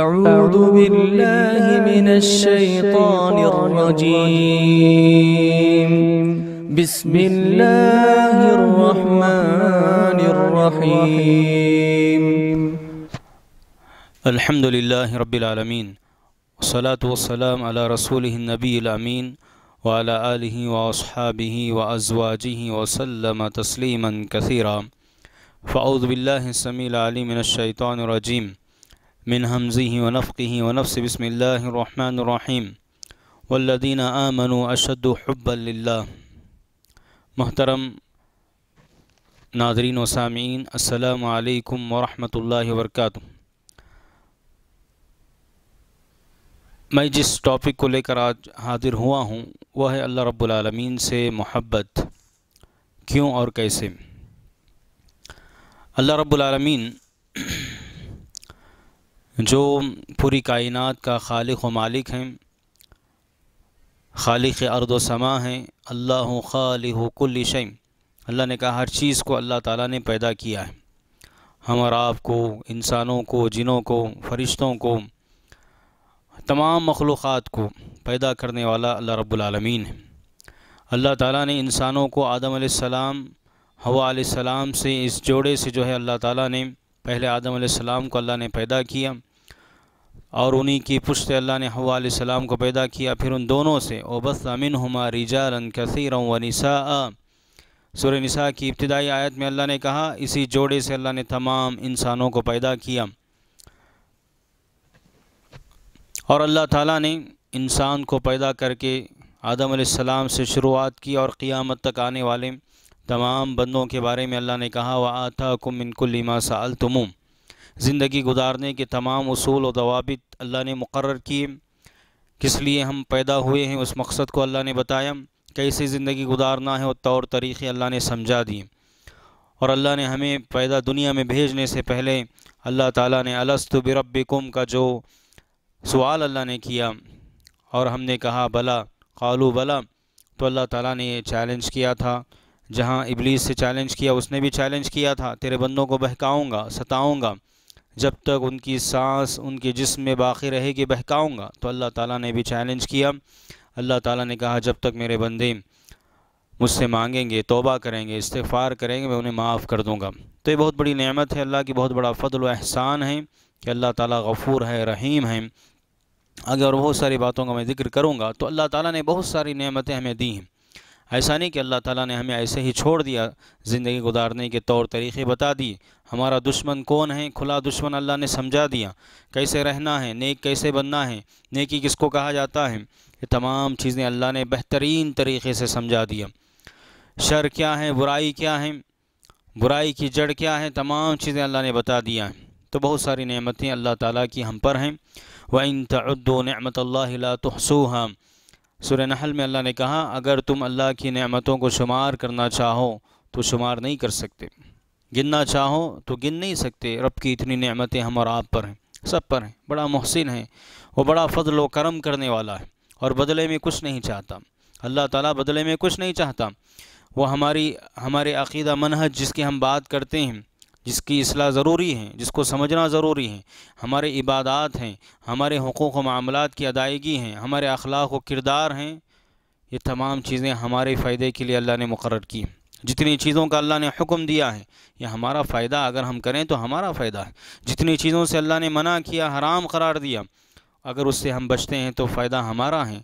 أعوذ بالله من الشيطان الرجيم بسم الله الرحمن الرحيم الحمد لله رب العالمين والصلاة والسلام على رسوله النبي الأمين وعلى آله وأصحابه وأزواجه وسلم تسليما كثيرا فأعوذ بالله السميع العليم من الشيطان الرجيم من همزه ونفقه ونفس بسم الله الرحمن الرحيم والذين آمنوا أشد حبا لله محترم नाजरीन वसामीन असलकम वरहमल वर्क मैं जिस टॉपिक को लेकर आज हाज़िर हुआ हूँ वह है अल्लाह रब्बुलमीन से मोहब्बत क्यों और कैसे अल्लाह रब्बुलमीन जो पूरी कायनात का खालिक व मालिक हैं खालिक अर्द समा हैं अल्लाह खाल कुल अल्लाह ने कहा हर चीज़ को अल्लाह ताला ने पैदा किया है हम और आपको इंसानों को जिनों को फरिश्तों को तमाम मखलूक़ को पैदा करने वाला अल्लाह रब्बुलमीन है अल्लाह ताला ने इंसानों को आदम सलाम हवा से इस जोड़े से जो है अल्लाह ताला ने पहले आदम सलाम को अल्लाह ने पैदा किया और उन्हीं की पुष्ट अल्लाह ने हवा सलाम को पैदा किया फिर उन दोनों से ओबस अमिन हमा रिजालन व निसा सुर निसा की इब्तदाई आयत में अल्लाह ने कहा इसी जोड़े से अल्लाह ने तमाम इंसानों को पैदा किया और अल्लाह ताला ने इंसान को पैदा करके आदम से शुरुआत की और क़ियामत तक आने वाले तमाम बंदों के बारे में अल्लाह ने कहा व आता कुमिनकुल्लिमा साल तुमुम ज़िंदगी गुजारने के तमाम असूल और दवाबित अल्लाह ने मुकर किए किस लिए हम पैदा हुए हैं उस मकसद को अल्लाह ने बताया कैसे ज़िंदगी गुजारना है और तौर तरीक़े अल्लाह ने समझा दिए और अल्लाह ने हमें पैदा दुनिया में भेजने से पहले अल्लाह ताला ने अलस्त बिरबिकुम का जो सवाल अल्लाह ने किया और हमने कहा भला कालू भला तो अल्लाह ताला ने चैलेंज किया था जहाँ इबलीस से चैलेंज किया उसने भी चैलेंज किया था तेरे बंदों को बहकाऊँगा सताऊँगा जब तक उनकी सांस उनके जिस्म में बाकी रहेगी बहकाऊँगा तो अल्लाह ताला ने भी चैलेंज किया अल्लाह ताला ने कहा जब तक मेरे बंदे मुझसे मांगेंगे तोबा करेंगे इस्तफ़ार करेंगे मैं उन्हें माफ़ कर दूँगा तो ये बहुत बड़ी नेमत है अल्लाह की बहुत बड़ा फ़ल एहसान है कि अल्लाह ताला गफ़ूर है रहीम है अगर बहुत सारी बातों का मैं ज़िक्र करूँगा तो अल्लाह ताली ने बहुत सारी नमतें हमें दी हैं ऐसा नहीं कि अल्लाह ताला ने हमें ऐसे ही छोड़ दिया ज़िंदगी गुजारने के तौर तरीके बता दिए हमारा दुश्मन कौन है खुला दुश्मन अल्लाह ने समझा दिया कैसे रहना है नेक कैसे बनना है नेकी किसको कहा जाता है ये तमाम चीज़ें अल्लाह ने बेहतरीन तरीके से समझा दिया शर क्या है बुराई क्या है बुराई की जड़ क्या है तमाम चीज़ें अल्लाह ने बता दिया है तो बहुत सारी नेमतें अल्लाह ताला की हम पर हैं वन इन तद्दो नमत ला तहसूहा सुर नहल में अल्लाह ने कहा अगर तुम अल्लाह की नमतों को शुमार करना चाहो तो शुमार नहीं कर सकते गिनना चाहो तो गिन नहीं सकते रब की इतनी नमतें हम और आप पर हैं सब पर हैं बड़ा मोहसिन है वो बड़ा फ़ضल व करम करने वाला है और बदले में कुछ नहीं चाहता अल्लाह ताला बदले में कुछ नहीं चाहता वो हमारी हमारे अकीदा मनहज जिसकी हम बात करते हैं जिसकी असलाह ज़रूरी है जिसको समझना ज़रूरी है हमारे इबादत हैं हमारे हकूक़ मामलात की अदायगी हैं हमारे अखलाक व किरदार हैं ये तमाम चीज़ें हमारे फ़ायदे के लिए अल्लाह ने मुकर की हैं जितनी चीज़ों का अल्लाह ने हुक्म दिया है यह हमारा फ़ायदा अगर हम करें तो हमारा फ़ायदा है जितनी चीज़ों से अल्लाह ने मना किया हराम करार दिया अगर उससे हम बचते हैं तो फ़ायदा हमारा है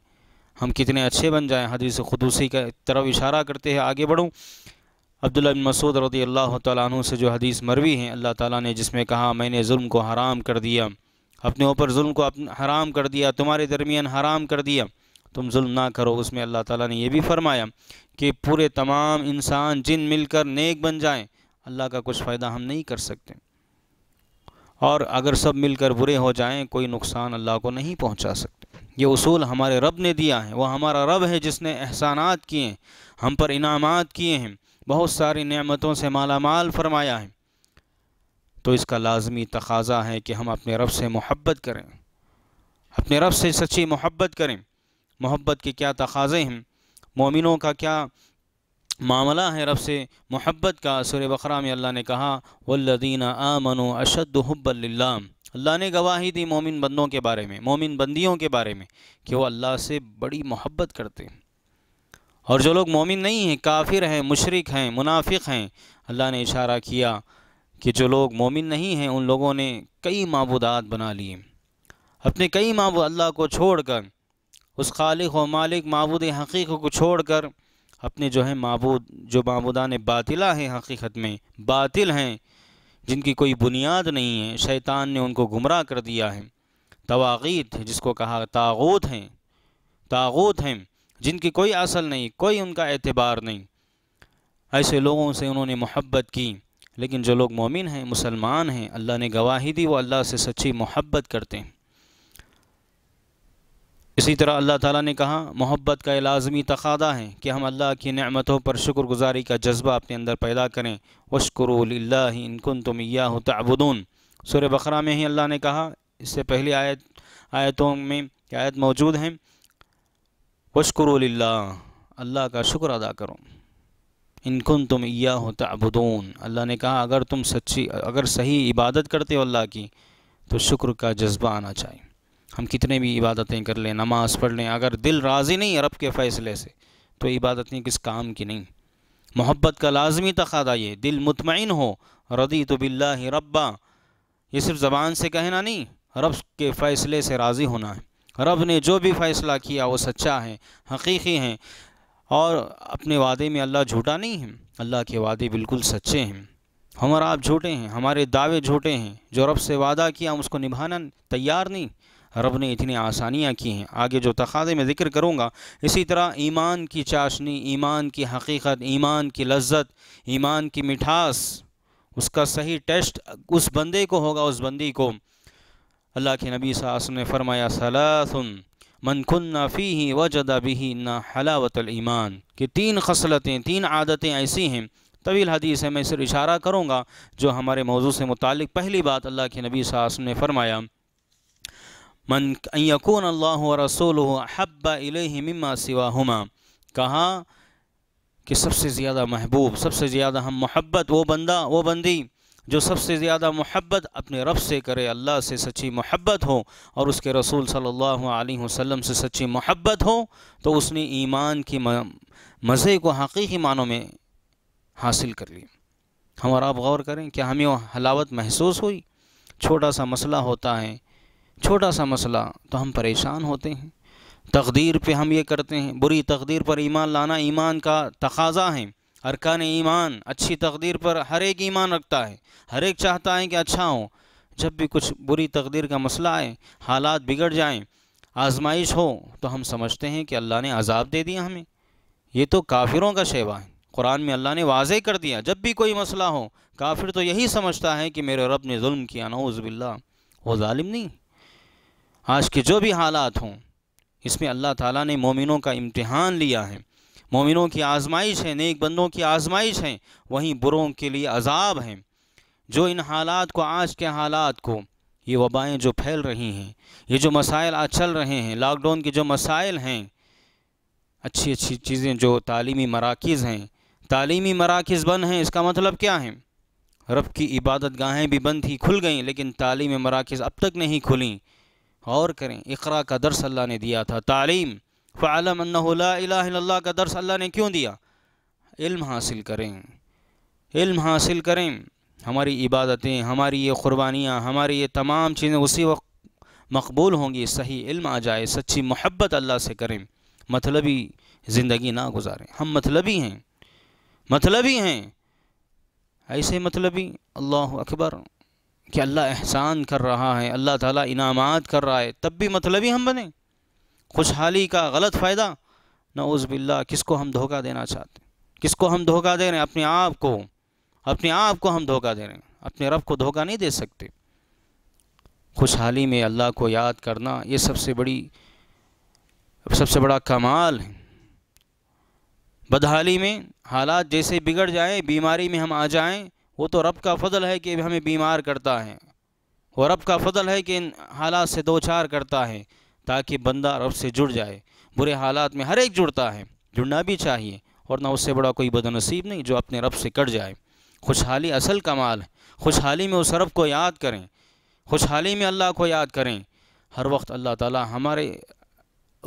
हम कितने अच्छे बन जाएँ हदीस खुदूसी का तरफ इशारा करते हैं आगे बढ़ूँ अब्दुल्ला बिन मसूद रदी अल्लाह तु से जो हदीस मरवी हैं अल्लाह ताला ने जिसमें कहा मैंने जुल्म को हराम कर दिया अपने ऊपर जुल्म को हराम कर दिया तुम्हारे दरमियान हराम कर दिया तुम जुल्म ना करो उसमें अल्लाह ताला ने यह भी फरमाया कि पूरे तमाम इंसान जिन मिलकर नेक बन जाएं अल्लाह का कुछ फ़ायदा हम नहीं कर सकते और अगर सब मिलकर बुरे हो जाएं कोई नुकसान अल्लाह को नहीं पहुंचा सकते ये उसूल हमारे रब ने दिया है वह हमारा रब है जिसने एहसानात किए हैं हम पर इनामात किए हैं बहुत सारी नमतों से माला माल फरमाया है तो इसका लाजमी तकाजा है कि हम अपने रब से मोहब्बत करें अपने रब से सच्ची मोहब्बत करें मोहब्बत के क्या तकाजे हैं मोमिनों का क्या मामला है रब से मोहब्बत का सुर बकरा में अल्लाह ने कहा वल्लदीन आमनो अशदहब्बल्ला अल्लाह ने गवाही दी मोमिन बंदों के बारे में मोमिन बंदियों के बारे में कि वो अल्लाह से बड़ी मोहब्बत करते हैं और जो लोग मोमिन नहीं हैं काफिर हैं मुशरक हैं मुनाफिक हैं अल्लाह ने इशारा किया कि जो लोग मोमिन नहीं हैं उन लोगों ने कई मबूदात बना लिए अपने कई मबू अल्लाह को छोड़ कर उस खालिक व मालिक मबूद हकीक़ को छोड़ कर अपने जो है मबूद जो मबूदान बातिला हैं हकीकत में बातिल हैं जिनकी कोई बुनियाद नहीं है शैतान ने उनको गुमराह कर दिया है तवागीत जिसको कहा तागूत हैं तागूत हैं जिनकी कोई असल नहीं कोई उनका एतबार नहीं ऐसे लोगों से उन्होंने मोहब्बत की लेकिन जो लोग मोमिन हैं मुसलमान हैं अल्लाह ने गवाही दी वो अल्लाह से सच्ची मोहब्बत करते हैं इसी तरह अल्लाह ताला ने कहा मोहब्बत का लाजमी तकादा है कि हम अल्लाह की नमतों पर शुक्रगुजारी का जज्बा अपने अंदर पैदा करें वशक्र इनकुन तुम या तबुदून सुर बकरा में ही अल्लाह ने कहा इससे पहली आयत आयतों में आयत मौजूद हैं वशक्रोल्ला अल्लाह का शुक्र अदा करो इनकुन तुम या हो तबुदून अल्लाह ने कहा अगर तुम सच्ची अगर सही इबादत करते हो अल्लाह की तो शुक्र का जज्बा आना चाहिए हम कितने भी इबादतें कर लें नमाज़ पढ़ लें अगर दिल राज़ी नहीं रब के फ़ैसले से तो इबादतें किस काम की नहीं मोहब्बत का लाजमी तकादा ये दिल मुतमिन हो रदी तो बिल्ला रब्बा ये सिर्फ ज़बान से कहना नहीं रब के फ़ैसले से राज़ी होना है रब ने जो भी फ़ैसला किया वो सच्चा है हकीकी है और अपने वादे में अल्लाह झूठा नहीं है अल्लाह के वादे बिल्कुल सच्चे हैं हम और आप झूठे हैं हमारे दावे झूठे हैं जो रब से वादा किया हम उसको निभाना तैयार नहीं रब ने इतनी आसानियाँ की हैं आगे जो तकादे में ज़िक्र करूँगा इसी तरह ईमान की चाशनी ईमान की हकीकत ईमान की लज्जत ईमान की मिठास उसका सही टेस्ट उस बंदे को होगा उस बंदी को अल्लाह के नबी सास ने फरमाया सलासुन मन खुन्ना फ़ी ही व जदा भी ना ईमान कि तीन खसलतें तीन आदतें ऐसी हैं तवील हदीस है मैं सिर्फ इशारा करूँगा जो हमारे मौजू से मुतल पहली बात अल्लाह के नबी सास ने फरमाया मन यकून अल्लाह रसोल हब्बा मम्मा सिवा हमा कहा कि सबसे ज़्यादा महबूब सबसे ज़्यादा हम मोहब्बत वो बंदा वो बंदी जो सबसे ज़्यादा मोहब्बत अपने रब से करे अल्लाह से सच्ची मोहब्बत हो और उसके रसूल सल्लल्लाहु अलैहि वसल्लम से सच्ची मोहब्बत हो तो उसने ईमान की मज़े को हकीकी मानों में हासिल कर लिया हम और आप गौर करें कि हमें हलावत महसूस हुई छोटा सा मसला होता है छोटा सा मसला तो हम परेशान होते हैं तकदीर पे हम ये करते हैं बुरी तकदीर पर ईमान लाना ईमान का तकाजा है अरकान ईमान अच्छी तकदीर पर हर एक ईमान रखता है हर एक चाहता है कि अच्छा हो जब भी कुछ बुरी तकदीर का मसला आए हालात बिगड़ जाएं आजमाइश हो तो हम समझते हैं कि अल्लाह ने अजाब दे दिया हमें ये तो काफिरों का शेवा है कुरान में अल्लाह ने वाजे कर दिया जब भी कोई मसला हो काफिर तो यही समझता है कि मेरे रब ने जुल्म किया नौज़बिल्ला वो ालिम नहीं आज के जो भी हालात हों इसमें अल्लाह ताली ने मोमिनों का इम्तहान लिया है मोमिनों की आजमाइश है नेक बंदों की आजमाइश है वहीं बुरों के लिए अजाब हैं जो इन हालात को आज के हालात को ये वबाएँ जो फैल रही हैं ये जो मसाइल आज चल रहे हैं लॉकडाउन के जो मसाइल हैं अच्छी अच्छी चीज़ें जो तालीमी मराकज़ हैं तालीमी मराकज़ बंद हैं इसका मतलब क्या है रब की इबादत गाहें भी बंद थी खुल गईं लेकिन तालीमी मराकज़ अब तक नहीं खुलें और करें इकरा का दर्स अल्लाह ने दिया था तालीम फ़ालम अल्लाह का दर्स अल्लाह ने क्यों दिया इल्म हासिल करें इल्म हासिल करें हमारी इबादतें हमारी ये क़ुरबानियाँ हमारी ये तमाम चीज़ें उसी वक्त मकबूल होंगी सही इल्म आ जाए सच्ची मोहब्बत अल्लाह से करें मतलबी ज़िंदगी ना गुजारें हम मतलबी हैं मतलबी हैं ऐसे मतलबी अल्लाह अकबर कि अल्लाह एहसान कर रहा है अल्लाह ताला इनामात कर रहा है तब भी मतलबी हम बने खुशहाली का गलत फ़ायदा नऊज़ बिल्ला किसको हम धोखा देना चाहते किस किसको हम धोखा दे रहे हैं अपने आप को अपने आप को हम धोखा दे रहे हैं अपने रब को धोखा नहीं दे सकते खुशहाली में अल्लाह को याद करना ये सबसे बड़ी सबसे बड़ा कमाल है बदहाली में हालात जैसे बिगड़ जाएं बीमारी में हम आ जाएं वो तो रब का फ़जल है कि हमें बीमार करता है और रब का फ़जल है कि इन हालात से दो चार करता है ताकि बंदा रब से जुड़ जाए बुरे हालात में हर एक जुड़ता है जुड़ना भी चाहिए और ना उससे बड़ा कोई बदनसीब नहीं जो अपने रब से कट जाए खुशहाली असल कमाल है खुशहाली में उस रब को याद करें खुशहाली में अल्लाह को याद करें हर वक्त अल्लाह ताला हमारे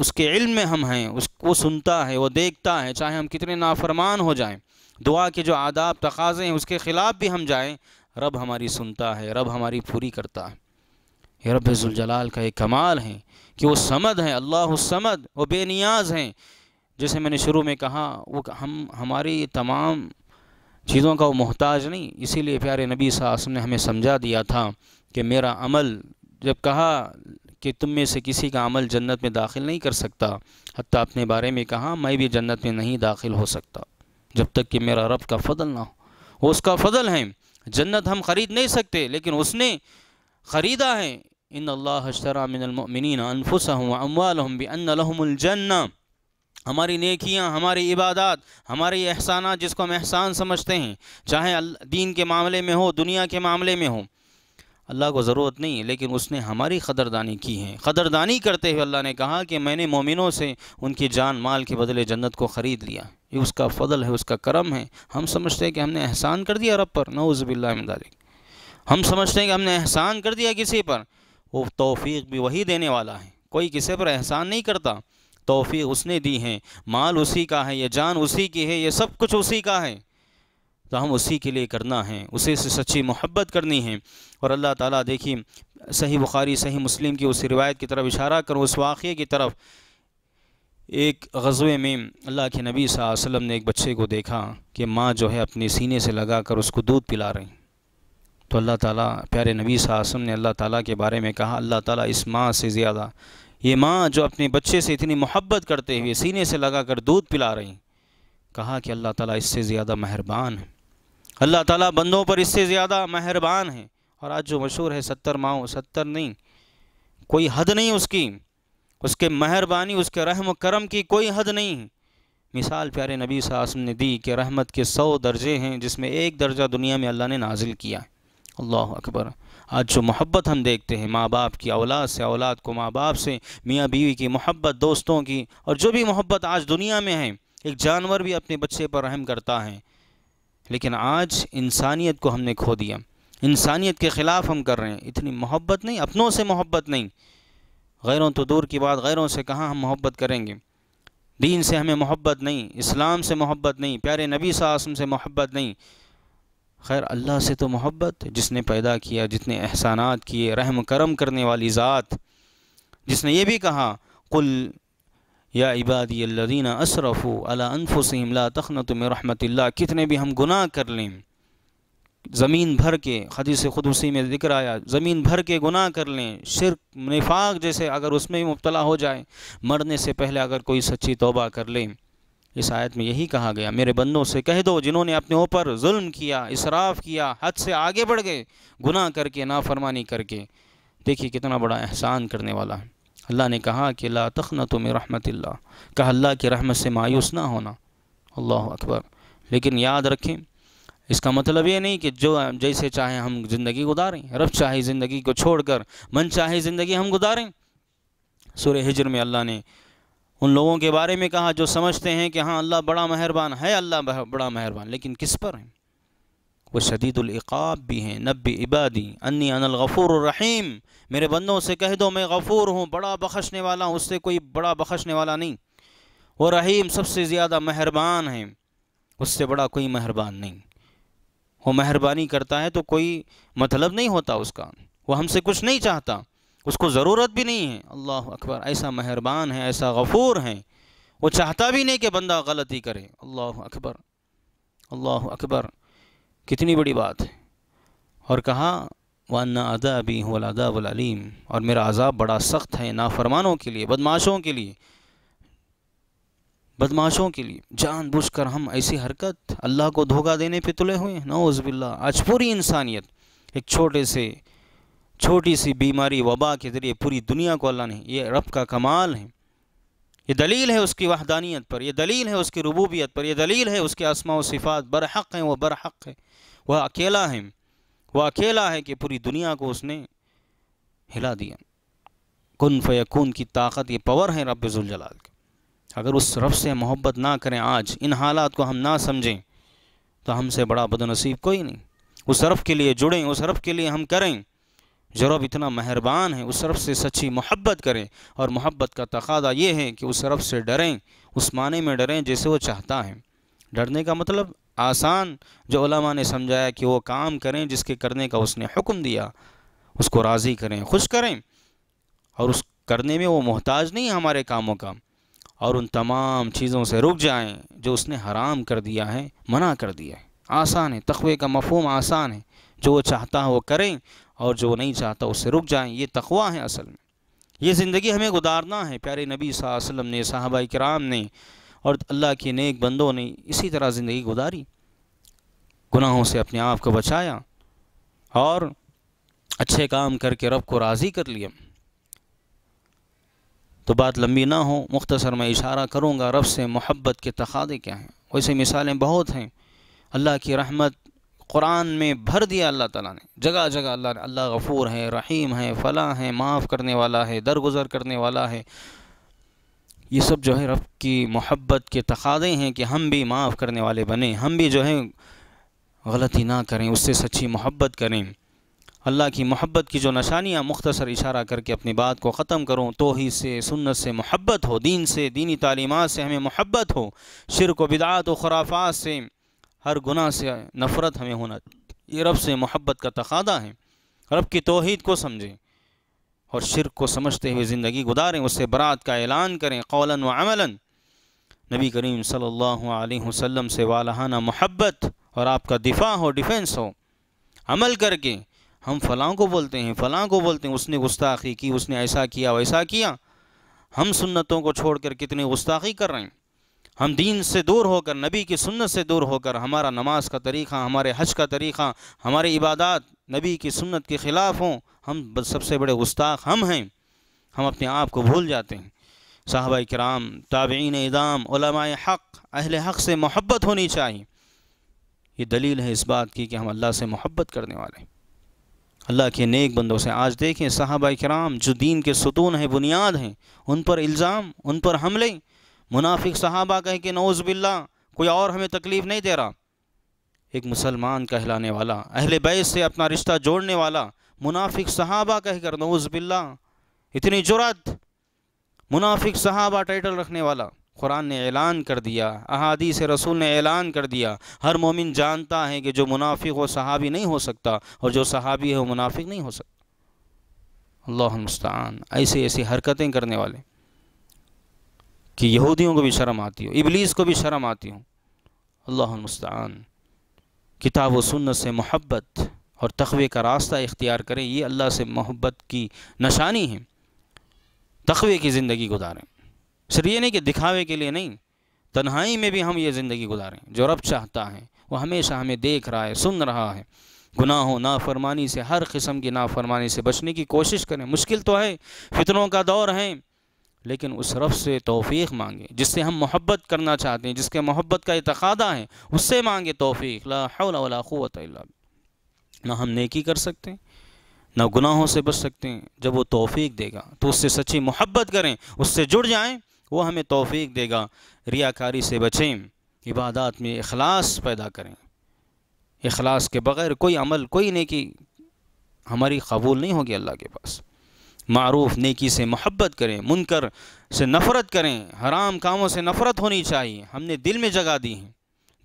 उसके इल्म में हम हैं उस वो सुनता है वो देखता है चाहे हम कितने नाफरमान हो जाएं दुआ के जो आदाब तकाज़े हैं उसके ख़िलाफ़ भी हम जाएं रब हमारी सुनता है रब हमारी पूरी करता है ये रब जलाल का एक कमाल है कि वो समद हैं अल्लाह समद वो बेनियाज हैं जैसे मैंने शुरू में कहा वो हम हमारी तमाम चीज़ों का वो मोहताज नहीं इसीलिए प्यारे नबी साहब ने हमें समझा दिया था कि मेरा अमल जब कहा कि तुम में से किसी का अमल जन्नत में दाखिल नहीं कर सकता हती अपने बारे में कहा मैं भी जन्नत में नहीं दाखिल हो सकता जब तक कि मेरा रब का फ़दल ना हो वो उसका फ़दल है जन्नत हम ख़रीद नहीं सकते लेकिन उसने ख़रीदा है इन अल्लाहरा हमारी नेकियां हमारी इबादत हमारे एहसाना जिसको हम एहसान समझते हैं चाहे दीन के मामले में हो दुनिया के मामले में हो अल्लाह को ज़रूरत नहीं है लेकिन उसने हमारी क़दरदानी की है क़दरदानी करते हुए अल्लाह ने कहा कि मैंने मोमिनों से उनकी जान माल के बदले जन्नत को ख़रीद लिया ये उसका फ़दल है उसका करम है हम समझते हैं कि हमने एहसान कर दिया रब पर नौज़बिल्ला हम समझते हैं कि हमने एहसान कर दिया किसी पर वो तोफ़ी भी वही देने वाला है कोई किसी पर एहसान नहीं करता तोफ़ी उसने दी है माल उसी का है ये जान उसी की है ये सब कुछ उसी का है तो हम उसी के लिए करना है उसे से सच्ची मोहब्बत करनी है और अल्लाह ताला देखिए सही बुखारी सही मुस्लिम की उस रिवायत की तरफ इशारा करूँ उस वाक़े की तरफ एक गजबे में अल्लाह के नबी वसल्लम ने एक बच्चे को देखा कि माँ जो है अपने सीने से लगा कर उसको दूध पिला रही तो अल्लाह ताला प्यारे नबी सासम ने अल्लाह ताला के बारे में कहा अल्लाह ताला इस माँ से ज़्यादा ये माँ जो अपने बच्चे से इतनी मोहब्बत करते हुए सीने से लगा कर दूध पिला रही कहा कि अल्लाह ताला इससे ज़्यादा मेहरबान है अल्लाह ताला बंदों पर इससे ज़्यादा मेहरबान है और आज जो मशहूर है सत्तर माओ सत्तर नहीं कोई हद नहीं उसकी उसके मेहरबानी उसके रहम करम की कोई हद नहीं है मिसाल प्यारे नबी सासम ने दी कि रहमत के सौ दर्जे हैं जिसमें एक दर्जा दुनिया में अल्लाह ने नाजिल किया है अल्लाह अकबर आज जो मोहब्बत हम देखते हैं माँ बाप की औलाद से औलाद को माँ बाप से मियाँ बीवी की मोहब्बत दोस्तों की और जो भी मोहब्बत आज दुनिया में है एक जानवर भी अपने बच्चे पर रहम करता है लेकिन आज इंसानियत को हमने खो दिया इंसानियत के ख़िलाफ़ हम कर रहे हैं इतनी मोहब्बत नहीं अपनों से मोहब्बत नहीं गैरों तो दूर की बात गैरों से कहाँ हम मोहब्बत करेंगे दीन से हमें मोहब्बत नहीं इस्लाम से मोहब्बत नहीं प्यारे नबी सासम से मोहब्बत नहीं खैर अल्लाह से तो मोहब्बत जिसने पैदा किया जितने एहसानात किए रहम करम करने वाली ज़ात जिसने ये भी कहा कुल या इबादी अल्लादीना असरफ़ू अला अनफुसम ला तखनत में रहमतल्ला कितने भी हम गुनाह कर लें ज़मीन भर के हदीस खुदसी में जिक्र आया ज़मीन भर के गुनाह कर लें शिरक निफाक जैसे अगर उसमें भी मुबतला हो जाए मरने से पहले अगर कोई सच्ची तोबा कर लें इस आयत में यही कहा गया मेरे बंदों से कह दो जिन्होंने अपने ऊपर जुल्म किया इसराफ किया हद से आगे बढ़ गए गुनाह करके नाफरमानी करके देखिए कितना बड़ा एहसान करने वाला है अल्लाह ने कहा कि ला तखना तुम रहमत ला कहा अल्लाह की रहमत से मायूस ना होना अल्लाह अकबर लेकिन याद रखें इसका मतलब ये नहीं कि जो जैसे चाहे हम ज़िंदगी गुजारें रब चाहे ज़िंदगी को छोड़कर मन चाहे ज़िंदगी हम गुजारें सुर हिजर में अल्लाह ने उन लोगों के बारे में कहा जो समझते हैं कि हाँ अल्लाह बड़ा मेहरबान है अल्लाह बड़ा मेहरबान लेकिन किस पर हैं वो शदीदुल्क़ाब भी हैं नब इबादी अन्नी अनग़फ़ूर रहीम मेरे बंदों से कह दो मैं गफ़ूर हूँ बड़ा बख्शने वाला हूँ उससे कोई बड़ा बख्शने वाला नहीं वो रहीम सबसे ज़्यादा मेहरबान है उससे बड़ा कोई मेहरबान नहीं वो मेहरबानी करता है तो कोई मतलब नहीं होता उसका वो हमसे कुछ नहीं चाहता उसको ज़रूरत भी नहीं है अल्लाह अकबर ऐसा मेहरबान है ऐसा गफूर है वो चाहता भी नहीं कि बंदा गलती करे अल्लाह अकबर अल्लाह अकबर कितनी बड़ी बात है और कहा वाना अदा भी अदाबलीम और मेरा अजाब बड़ा सख्त है नाफरमानों के लिए बदमाशों के लिए बदमाशों के लिए बुझ कर हम ऐसी हरकत अल्लाह को धोखा देने पे तुले हुए हैं नौज़बिल्ला आज पूरी इंसानियत एक छोटे से छोटी सी बीमारी वबा के ज़रिए पूरी दुनिया को अल्लाह ने ये रब का कमाल है ये दलील है उसकी वहदानियत पर यह दलील है उसकी रबूबियत पर यह दलील है उसके आसमा सिफ़ात बरहक़ हैं वह बरहक़ है वह अकेला है वह अकेला है कि पूरी दुनिया को उसने हिला दिया कन फ़यकून की ताकत ये पवर है रबाल के अगर उस रब से मोहब्बत ना करें आज इन हालात को हम ना समझें तो हमसे बड़ा बदनसीब कोई नहीं उस रफ़ के लिए जुड़ें उस रफ़ के लिए हम करें रब इतना मेहरबान है उस रब से सच्ची मोहब्बत करें और मोहब्बत का तकादा ये है कि उस रब से डरें उस माने में डरें जैसे वो चाहता है डरने का मतलब आसान जो ओलमा ने समझाया कि वो काम करें जिसके करने का उसने हुक्म दिया उसको राज़ी करें खुश करें और उस करने में वो मोहताज नहीं हमारे कामों का और उन तमाम चीज़ों से रुक जाएं जो उसने हराम कर दिया है मना कर दिया है आसान है तखवे का मफहम आसान है जो वो चाहता है वो करें और जो नहीं चाहता उससे रुक जाएं ये तकवा है असल में ये ज़िंदगी हमें गुजारना है प्यारे नबी वसल्लम ने साहबा कराम ने और अल्लाह के नेक बंदों ने इसी तरह ज़िंदगी गुजारी गुनाहों से अपने आप को बचाया और अच्छे काम करके रब को राज़ी कर लिया तो बात लंबी ना हो मुख्तसर मैं इशारा करूँगा रब से मोहब्बत के तकादे क्या हैं वैसे मिसालें बहुत हैं अल्लाह की रहमत कुरान में भर दिया अल्लाह ताला ने जगह जगह अल्लाह ने अल्लाह गफ़ूर है रहीम है फ़ला है माफ़ करने वाला है दरगुजर करने वाला है ये सब जो है रब की मोहब्बत के तकादे हैं कि हम भी माफ़ करने वाले बने हम भी जो है गलती ना करें उससे सच्ची मोहब्बत करें अल्लाह की मोहब्बत की जो निशानियाँ मुख्तसर इशारा करके अपनी बात को ख़त्म करूँ तो ही से सुन्नत से मोहब्बत हो दीन से दीनी तालीमत से हमें मोहब्बत हो शिर व बिदात व खुराफात से हर गुनाह से नफ़रत हमें होना ये रब से मोहब्बत का तकादा है रब की तोहद को समझें और शिरक को समझते हुए ज़िंदगी गुजारें उससे बरात का ऐलान करें कौला व अमला नबी करीम सल्लल्लाहु अलैहि वसल्लम से वालहाना मोहब्बत और आपका दिफा हो डिफेंस हो अमल करके हम फ़लाँ को बोलते हैं फ़लाँ को बोलते हैं उसने गुस्ताखी की उसने ऐसा किया वैसा किया हम सुन्नतों को छोड़कर कितने गुस्ताखी कर रहे हैं हम दीन से दूर होकर नबी की सुन्नत से दूर होकर हमारा नमाज का तरीक़ा हमारे हज का तरीक़ा हमारे इबादत नबी की सुन्नत के ख़िलाफ़ हों हम सबसे बड़े गुस्ताख हम हैं हम अपने आप को भूल जाते हैं साहब कराम ताबीन इदाम हक़ अहल हक़ से मोहब्बत होनी चाहिए ये दलील है इस बात की कि हम अल्लाह से मोहब्बत करने वाले हैं अल्लाह के नेक बंदों से आज देखें साहब कराम जो दीन के सतून हैं बुनियाद हैं उन पर इल्ज़ाम उन पर हमले मुनाफिक सहाबा कहे कि नौज़ बिल्ला कोई और हमें तकलीफ़ नहीं दे रहा एक मुसलमान कहलाने वाला अहल बैस से अपना रिश्ता जोड़ने वाला मुनाफिक सहाबा कहकर नौज़ बिल्ला इतनी जुरात मुनाफिक सहाबा टाइटल रखने वाला कुरान ने ऐलान कर दिया अहादी से रसूल ने ऐलान कर दिया हर मोमिन जानता है कि जो मुनाफिक वो सहाबी नहीं हो सकता और जो सहाबी है वो मुनाफिक नहीं हो सकता अल्लाह मुस्तान ऐसी ऐसी हरकतें करने वाले कि यहूदियों को भी शर्म आती हो इबलीस को भी शर्म आती हो अल्लाह मुस्तान किताब व सुन्नत से मोहब्बत और तखवे का रास्ता इख्तियार करें ये अल्लाह से मोहब्बत की निशानी है तखवे की ज़िंदगी गुजारें सिर्फ ये नहीं कि दिखावे के लिए नहीं तन्हाई में भी हम ये ज़िंदगी गुजारें जो रब चाहता है वह हमेशा हमें देख रहा है सुन रहा है गुनाहों नाफरमानी से हर किस्म की नाफरमानी से बचने की कोशिश करें मुश्किल तो है फितरों का दौर है लेकिन उस रफ़ से तोफ़ी मांगे जिससे हम मोहब्बत करना चाहते हैं जिसके मोहब्बत का इतखादा है उससे मांगे तोफ़ी लावत ना हम नेकी कर सकते हैं ना गुनाहों से बच सकते हैं जब वो तोफ़ी देगा तो उससे सच्ची मोहब्बत करें उससे जुड़ जाएँ वो हमें तोफ़ी देगा रियाकारी से बचें इबादत में अखलास पैदा करें अखलास के बग़ैर कोई अमल कोई नेकी हमारी कबूल नहीं होगी अल्लाह के पास मरूफ़ नेकी से मोहब्बत करें मुनकर से नफ़रत करें हराम कामों से नफ़रत होनी चाहिए हमने दिल में जगा दी है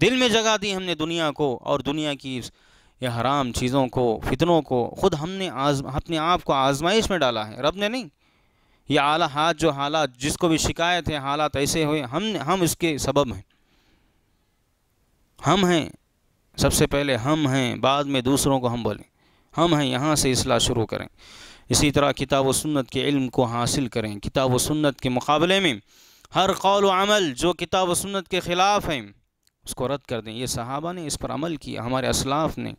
दिल में जगा दी हमने दुनिया को और दुनिया की यह हराम चीज़ों को फितनों को ख़ुद हमने आज अपने आप को आजमाइश में डाला है रब ने नहीं ये आला हाथ जो हालात जिसको भी शिकायत है हालात ऐसे हुए हम हम इसके सबब हैं हम हैं सबसे पहले हम हैं बाद में दूसरों को हम बोलें हम हैं यहाँ से इसलाह शुरू करें इसी तरह किताब व सुन्नत के इल्म को हासिल करें किताब व सुन्नत के मुकाबले में हर कौल अमल जो किताब व सुन्नत के ख़िलाफ़ हैं उसको रद्द कर दें ये सहाबा ने इस पर अमल किया हमारे असलाफ़ ने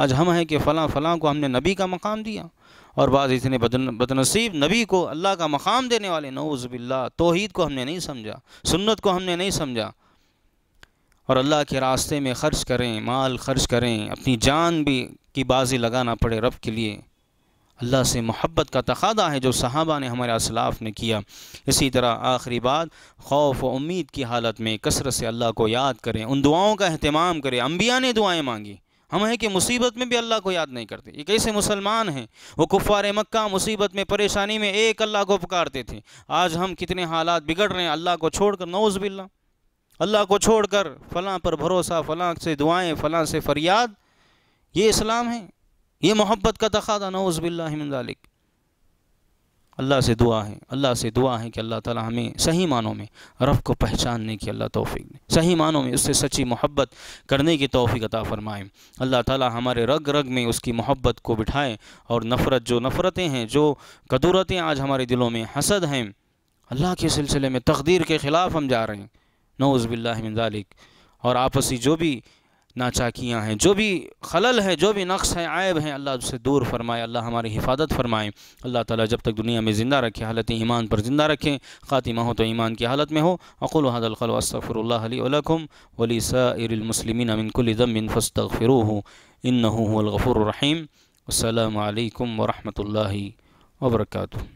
आज हम हैं कि फ़लाँ फ़लाँ को हमने नबी का मकाम दिया और बाद इतने बदन बदनसीब नबी को अल्लाह का मकाम देने वाले नौज़बिल्ला तोहद को हमने नहीं समझा सुन्नत को हमने नहीं समझा और अल्लाह के रास्ते में ख़र्च करें माल ख़र्च करें अपनी जान भी की बाजी लगाना पड़े रब के लिए अल्लाह से मोहब्बत का तकादा है जो सहाबा ने हमारे असलाफ ने किया इसी तरह आखिरी बात खौफ व उम्मीद की हालत में कसरत से अल्लाह को याद करें उन दुआओं का अहतमाम करें अम्बिया ने दुआएँ मांगी हम हैं कि मुसीबत में भी अल्लाह को याद नहीं करते ये कैसे मुसलमान हैं वो कुफ़ार मक्का मुसीबत में परेशानी में एक अल्लाह को पुकारते थे आज हम कितने हालात बिगड़ रहे हैं अल्लाह को छोड़कर नौज़ बिल्ला अल्लाह को छोड़कर फ़लाँ पर भरोसा फ़लाँ से दुआएँ फ़लाँ से फरियाद ये इस्लाम है ये मोहब्बत का तखादा नौज़बिल्लामिक अल्लाह से दुआ है अल्लाह से दुआ है कि अल्लाह ताला हमें सही मानों में रब को पहचानने की अल्लाह तौफीक दें सही मानों में उससे सच्ची मोहब्बत करने की तौफीक अता फ़रमाए अल्लाह ताला हमारे रग रग में उसकी मोहब्बत को बिठाए और नफ़रत जो नफ़रतें हैं जो कदूरतें आज हमारे दिलों में हसद हैं अल्लाह के सिलसिले में तकदीर के ख़िलाफ़ हम जा रहे हैं नौज़बिल्लिक और आपसी जो भी नाचाकियाँ हैं जो भी खलल है जो भी नक्श है आयब हैं अल्लाह उससे दूर फरमाए अल्लाह हमारी हिफाजत फरमाए अल्लाह ताला जब तक दुनिया में ज़िंदा रखे हालत ईमान पर ज़िंदा रखें ख़ातिमा हो तो ईमान की हालत में हो अकुल हदलखलसफ़रकम वली साइरमसलिमिन अमिनकुलदमिन फ़स्तफ़िर इन गफ़ुररहीम अल्लाम वरहमल वर्का